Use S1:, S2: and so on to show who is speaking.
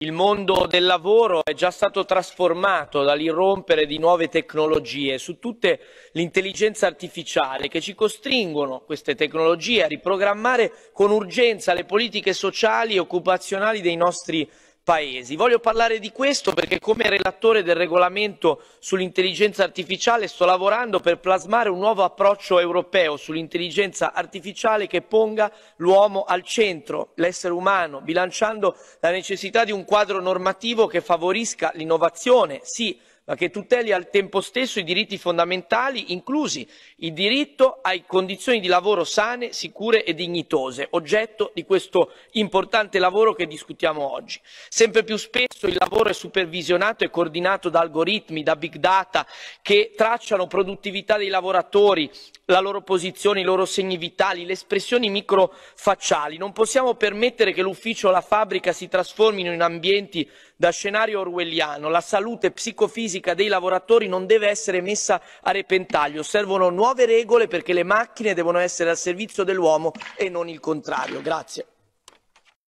S1: Il mondo del lavoro è già stato trasformato dall'irrompere di nuove tecnologie su tutte l'intelligenza artificiale che ci costringono queste tecnologie a riprogrammare con urgenza le politiche sociali e occupazionali dei nostri paesi. Voglio parlare di questo perché come relatore del regolamento sull'intelligenza artificiale sto lavorando per plasmare un nuovo approccio europeo sull'intelligenza artificiale che ponga l'uomo al centro, l'essere umano, bilanciando la necessità di un quadro normativo che favorisca l'innovazione, sì, ma che tuteli al tempo stesso i diritti fondamentali, inclusi il diritto a condizioni di lavoro sane, sicure e dignitose, oggetto di questo importante lavoro che discutiamo oggi. Sempre più spesso il lavoro è supervisionato e coordinato da algoritmi, da big data, che tracciano produttività dei lavoratori, la loro posizione, i loro segni vitali, le espressioni microfacciali. Non possiamo permettere che l'ufficio o la fabbrica si trasformino in ambienti da scenario orwelliano. La salute psicofisica fisica dei lavoratori non deve essere messa a repentaglio. Servono nuove regole perché le macchine devono essere al servizio dell'uomo e non il contrario. Grazie.